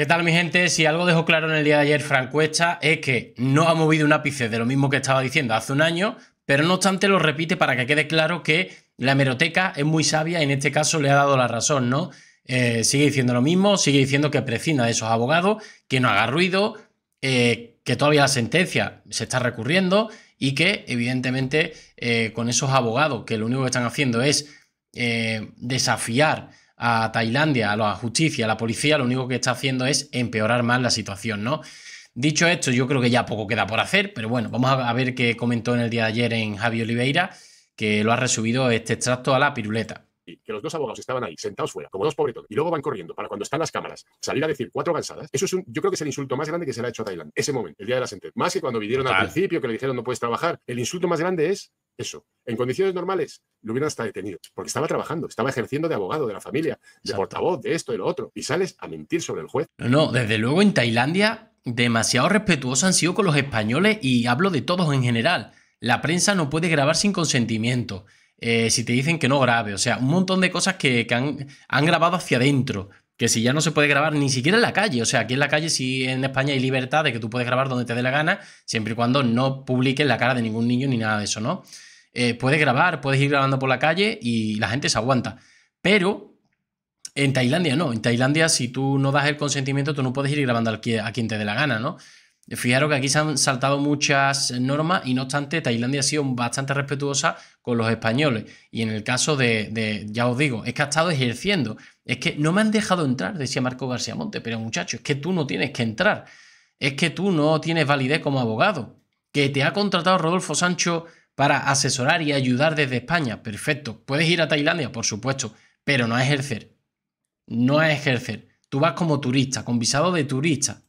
¿Qué tal mi gente? Si algo dejó claro en el día de ayer Frank Cuesta es que no ha movido un ápice de lo mismo que estaba diciendo hace un año, pero no obstante lo repite para que quede claro que la hemeroteca es muy sabia y en este caso le ha dado la razón, ¿no? Eh, sigue diciendo lo mismo, sigue diciendo que prescinda de esos abogados, que no haga ruido, eh, que todavía la sentencia se está recurriendo y que evidentemente eh, con esos abogados que lo único que están haciendo es desafiar a Tailandia, a la justicia, a la policía, lo único que está haciendo es empeorar más la situación, ¿no? Dicho esto, yo creo que ya poco queda por hacer, pero bueno, vamos a ver qué comentó en el día de ayer en Javi Oliveira, que lo ha resubido este extracto a la piruleta que los dos abogados estaban ahí, sentados fuera, como dos pobretones, y luego van corriendo para cuando están las cámaras, salir a decir cuatro avanzadas. eso es yo creo que es el insulto más grande que se le ha hecho a Tailandia, ese momento, el día de la sentencia. Más que cuando vinieron al principio, que le dijeron no puedes trabajar, el insulto más grande es eso. En condiciones normales lo hubieran hasta detenido, porque estaba trabajando, estaba ejerciendo de abogado de la familia, de portavoz, de esto, de lo otro, y sales a mentir sobre el juez. No, desde luego en Tailandia demasiado respetuosos han sido con los españoles y hablo de todos en general. La prensa no puede grabar sin consentimiento. Eh, si te dicen que no grabe, o sea, un montón de cosas que, han, grabado hacia adentro, que si ya no se puede grabar ni siquiera en la calle, o sea, aquí en la calle si en España hay libertad de que tú puedes grabar donde te dé la gana, siempre y cuando no publiques la cara de ningún niño ni nada de eso, ¿no? Eh, puedes grabar, puedes ir grabando por la calle y la gente se aguanta. Pero en Tailandia no. En Tailandia, si tú no das el consentimiento, tú no puedes ir grabando a quien te dé la gana, ¿no? Fijaros que aquí se han saltado muchas normas y no obstante Tailandia ha sido bastante respetuosa con los españoles. Y en el caso de, de, ya os digo, es que ha estado ejerciendo. Es que no me han dejado entrar, decía Marco García Monte, pero muchachos, es que tú no tienes que entrar. Es que tú no tienes validez como abogado. Que te ha contratado Rodolfo Sancho para asesorar y ayudar desde España. Perfecto. Puedes ir a Tailandia, por supuesto, pero no a ejercer. No a ejercer. Tú vas como turista, con visado de turista.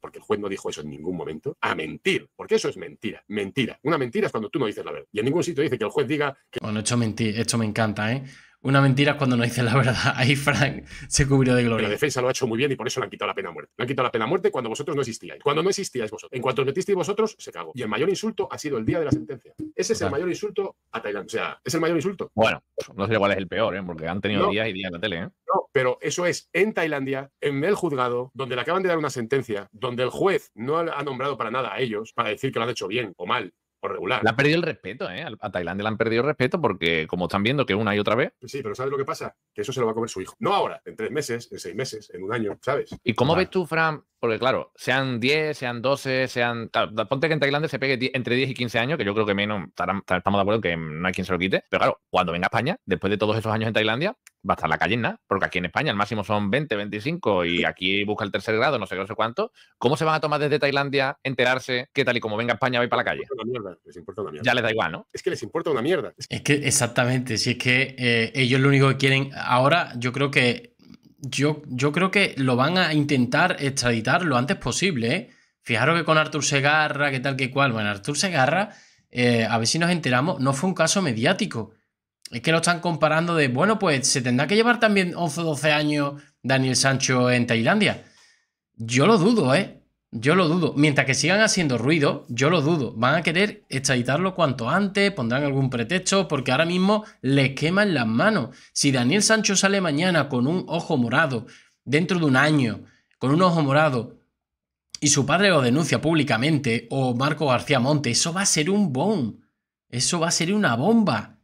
Porque el juez no dijo eso en ningún momento. A mentir, porque eso es mentira. Mentira. Una mentira es cuando tú no dices la verdad. Y en ningún sitio dice que el juez diga que... Bueno, esto, mentir, esto me encanta, ¿eh? Una mentira es cuando no dicen la verdad. Ahí Frank se cubrió de gloria. La defensa lo ha hecho muy bien y por eso le han quitado la pena muerte. Le han quitado la pena muerte cuando vosotros no existíais. Cuando no existíais vosotros. En cuanto os metisteis vosotros, se cago. Y el mayor insulto ha sido el día de la sentencia. Ese es el mayor insulto a Tailandia. O sea, es el mayor insulto. Bueno, no sé cuál es el peor, ¿eh? porque han tenido días y días en la tele. ¿eh? No, pero eso es en Tailandia, en el juzgado, donde le acaban de dar una sentencia, donde el juez no ha nombrado para nada a ellos, para decir que lo han hecho bien o mal, regular. Le han perdido el respeto, ¿eh? A Tailandia le han perdido el respeto porque, como están viendo que una y otra vez. Sí, pero ¿sabes lo que pasa? Que eso se lo va a comer su hijo. No ahora, en tres meses, en seis meses, en un año, ¿sabes? ¿Y cómo ves tú, Fran, porque claro, sean 10, sean 12, sean... ponte que en Tailandia se pegue entre 10 y 15 años, que yo creo que menos, estamos de acuerdo que no hay quien se lo quite. Pero claro, cuando venga a España, después de todos esos años en Tailandia, va a estar la calle en nada. Porque aquí en España el máximo son 20, 25 y aquí busca el tercer grado, no sé qué, no sé cuánto. ¿Cómo se van a tomar desde Tailandia enterarse que tal y como venga a España va a ir para la calle? Les mierda, les importa una mierda. Ya les da igual, ¿no? Es que les importa una mierda. Es que exactamente, si es que eh, ellos lo único que quieren ahora, yo creo que yo, creo que lo van a intentar extraditar lo antes posible. ¿eh? Fijaros que con Artur Segarra, que tal, que cual. Bueno, Artur Segarra, eh, a ver si nos enteramos, no fue un caso mediático. Es que lo están comparando de, bueno, pues se tendrá que llevar también 11 o 12 años Daniel Sancho en Tailandia. Yo lo dudo, ¿eh? Yo lo dudo. Mientras que sigan haciendo ruido, yo lo dudo. Van a querer extraditarlo cuanto antes, pondrán algún pretexto, porque ahora mismo les queman las manos. Si Daniel Sancho sale mañana con un ojo morado, dentro de un año, con un ojo morado, y su padre lo denuncia públicamente, o Marco García Monte, eso va a ser un boom. Eso va a ser una bomba.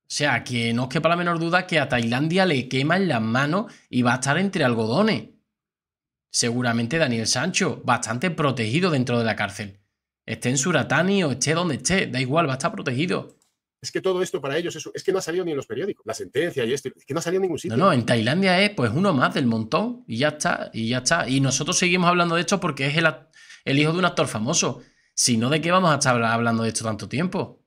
O sea, que no os quepa la menor duda que a Tailandia le queman las manos y va a estar entre algodones seguramente Daniel Sancho, bastante protegido dentro de la cárcel. Esté en Suratani o esté donde esté, da igual, va a estar protegido. Es que todo esto para ellos es, es que no ha salido ni en los periódicos. La sentencia y esto, es que no ha salido en ningún sitio. No, no, en Tailandia es pues uno más del montón y ya está, y ya está. Y nosotros seguimos hablando de esto porque es el, el hijo de un actor famoso. Si no, ¿de qué vamos a estar hablando de esto tanto tiempo?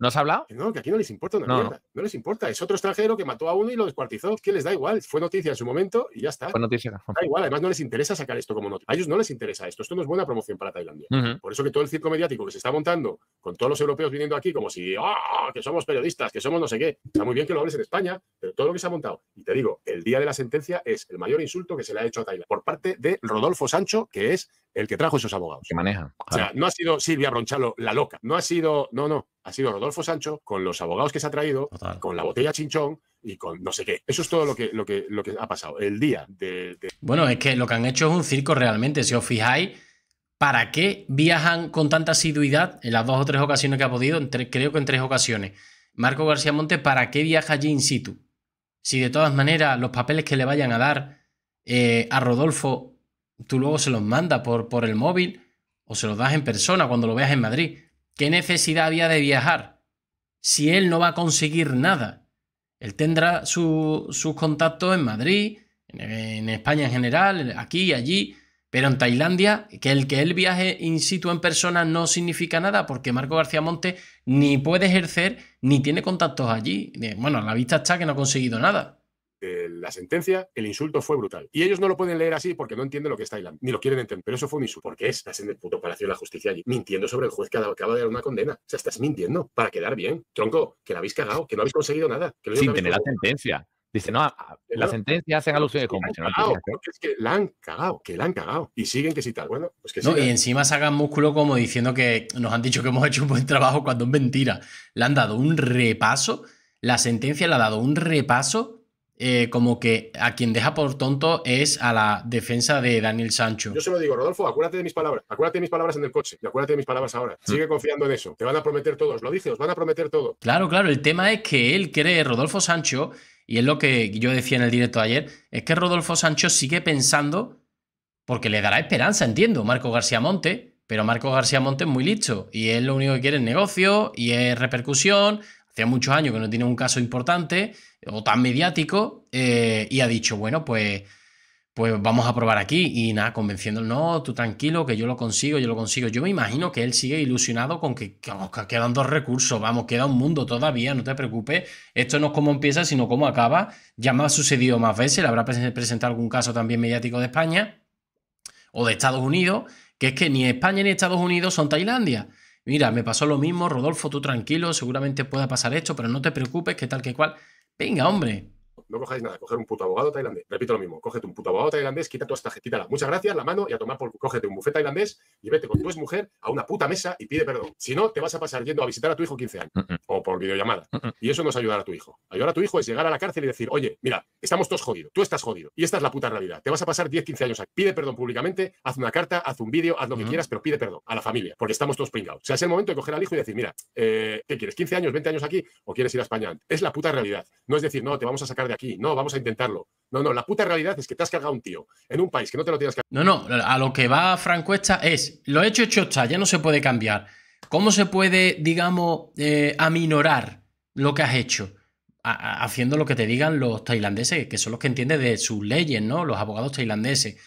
¿No has hablado? no, que aquí no les importa una no. les importa. Es otro extranjero que mató a uno y lo descuartizó. Que les da igual. Fue noticia en su momento y ya está. Fue noticia. Da igual. Además, no les interesa sacar esto como noticia. A ellos no les interesa esto. Esto no es buena promoción para Tailandia. Por eso que todo el circo mediático que se está montando con todos los europeos viniendo aquí, como si, oh, que somos periodistas, que somos no sé qué. Está muy bien que lo hables en España, pero todo lo que se ha montado. Y te digo, el día de la sentencia es el mayor insulto que se le ha hecho a Tailandia por parte de Rodolfo Sancho, que es el que trajo esos abogados. Que maneja. O sea, no ha sido Silvia Bronchalo la loca, no ha sido, no, no, ha sido Rodolfo Sancho con los abogados que se ha traído, con la botella chinchón y con no sé qué. Eso es todo lo que, lo que, lo que ha pasado. El día de, Bueno, es que lo que han hecho es un circo realmente. Si os fijáis, ¿para qué viajan con tanta asiduidad en las dos o tres ocasiones que ha podido? creo que en tres ocasiones. Marco García Monte, ¿para qué viaja allí in situ? Si de todas maneras los papeles que le vayan a dar eh, a Rodolfo tú luego se los mandas por, por el móvil o se los das en persona cuando lo veas en Madrid. ¿Qué necesidad había de viajar? Si él no va a conseguir nada. Él tendrá sus contactos en Madrid, en, España en general, aquí, y allí, pero en Tailandia, que el que él viaje in situ en persona no significa nada porque Marco García Monte ni puede ejercer ni tiene contactos allí. Bueno, a la vista está que no ha conseguido nada la sentencia, el insulto fue brutal. Y ellos no lo pueden leer así porque no entienden lo que está ahí. ni lo quieren entender. Pero eso fue un insulto. Porque estás en el puto Palacio de la Justicia allí, mintiendo sobre el juez que acaba de dar una condena. O sea, estás mintiendo para quedar bien. Tronco, que la habéis cagado, que no habéis conseguido nada. Que Sin tener la sentencia. Dice, no, eh, la sentencia hacen alusiones con Es que la han cagado, que la han cagado. Y siguen que si tal. Bueno, pues que no, Y encima sacan músculo como diciendo que nos han dicho que hemos hecho un buen trabajo cuando es mentira. Le han dado un repaso. La sentencia le ha dado un repaso eh, como que a quien deja por tonto es a la defensa de Daniel Sancho. Yo se lo digo, Rodolfo, acuérdate de mis palabras, acuérdate de mis palabras en el coche y acuérdate de mis palabras ahora. Mm. Sigue confiando en eso, te van a prometer todos, lo dije, os van a prometer todo. Claro, claro, el tema es que él cree, Rodolfo Sancho, y es lo que yo decía en el directo ayer, es que Rodolfo Sancho sigue pensando, porque le dará esperanza, entiendo, Marco García Monte, pero Marco García Monte es muy listo y él lo único que quiere es negocio y es repercusión hacía muchos años que no tiene un caso importante o tan mediático eh, y ha dicho, bueno, pues, pues vamos a probar aquí y nada, convenciendo, no, tú tranquilo, que yo lo consigo, yo lo consigo. Yo me imagino que él sigue ilusionado con que, que quedan dos recursos, vamos, queda un mundo todavía, no te preocupes, esto no es cómo empieza, sino cómo acaba. Ya me ha sucedido más veces, le habrá presentado algún caso también mediático de España o de Estados Unidos, que es que ni España ni Estados Unidos son Tailandia mira, me pasó lo mismo, Rodolfo, tú tranquilo, seguramente pueda pasar esto, pero no te preocupes, que tal que cual. Venga, hombre, no cojáis nada, coger un puto abogado tailandés. Repito lo mismo, cógete un puto abogado tailandés, quita tu esta quítala muchas gracias, la mano y a tomar por cógete un bufete tailandés y vete con tu ex mujer a una puta mesa y pide perdón. Si no, te vas a pasar yendo a visitar a tu hijo 15 años mm, mm. o por videollamada. Mm, y eso no es ayudar a tu hijo. Ayudar a tu hijo es llegar a la cárcel y decir, oye, mira, estamos todos jodidos, tú estás jodido y esta es la puta realidad. Te vas a pasar 10, 15 años aquí. Pide perdón públicamente, haz una carta, haz un vídeo, haz lo que quieras, pero pide perdón a la familia porque estamos todos pringados. O sea, es el momento de coger al hijo y decir, mira, eh, ¿qué quieres? ¿15 años, 20 años aquí o quieres ir a España? Es la puta realidad. No es decir, no, te vamos a sacar aquí, no, vamos a intentarlo. No, no, la puta realidad es que te has cargado un tío en un país que no te lo tienes que... No, no, a lo que va Franco esta es, lo hecho hecho está, ya no se puede cambiar. ¿Cómo se puede, digamos, eh, aminorar lo que has hecho? haciendo lo que te digan los tailandeses, que son los que entienden de sus leyes, ¿no? Los abogados tailandeses.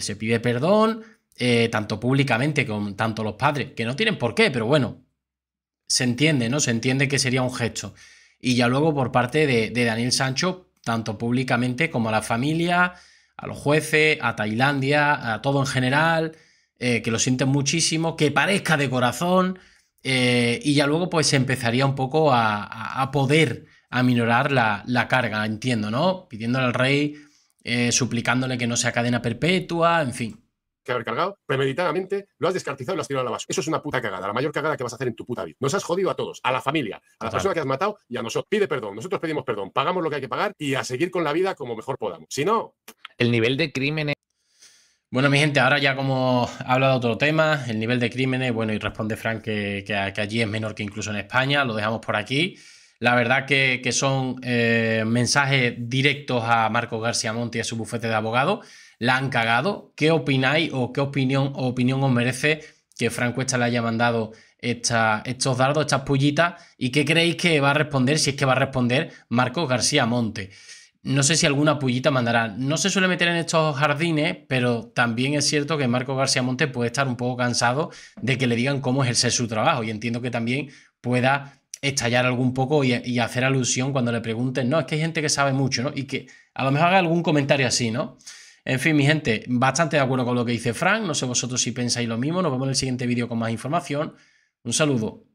Se pide perdón, eh, tanto públicamente como tanto los padres, que no tienen por qué, pero bueno, se entiende, ¿no? Se entiende que sería un gesto. Y ya luego por parte de Daniel Sancho, tanto públicamente como a la familia, a los jueces, a Tailandia, a todo en general, eh, que lo sienten muchísimo, que parezca de corazón, eh, y ya luego pues empezaría un poco a, a poder aminorar la, la carga, entiendo, ¿no? Pidiéndole al rey, eh, suplicándole que no sea cadena perpetua, en fin que haber cargado, premeditadamente, lo has descartizado y lo has tirado a la basura. Eso es una puta cagada, la mayor cagada que vas a hacer en tu puta vida. Nos has jodido a todos, a la familia, a la persona que has matado y a nosotros. Pide perdón, nosotros pedimos perdón, pagamos lo que hay que pagar y a seguir con la vida como mejor podamos. Si no. El nivel de crímenes. Bueno, mi gente, ahora ya como ha hablado otro tema, el nivel de crímenes, bueno, y responde Frank que, allí es menor que incluso en España, lo dejamos por aquí. La verdad que, son eh, mensajes directos a Marco García Monti y a su bufete de abogados la han cagado. ¿Qué opináis o qué opinión, o opinión os merece que Franco Cuesta le haya mandado esta, estos dardos, estas pullitas? ¿Y qué creéis que va a responder, si es que va a responder Marcos García Monte? No sé si alguna pullita mandará. No se suele meter en estos jardines, pero también es cierto que Marco García Monte puede estar un poco cansado de que le digan cómo ejercer su trabajo. Y entiendo que también pueda estallar algún poco y, y, hacer alusión cuando le pregunten, no, es que hay gente que sabe mucho, ¿no? Y que a lo mejor haga algún comentario así, ¿no? En fin, mi gente, bastante de acuerdo con lo que dice Frank. No sé vosotros si pensáis lo mismo. Nos vemos en el siguiente vídeo con más información. Un saludo.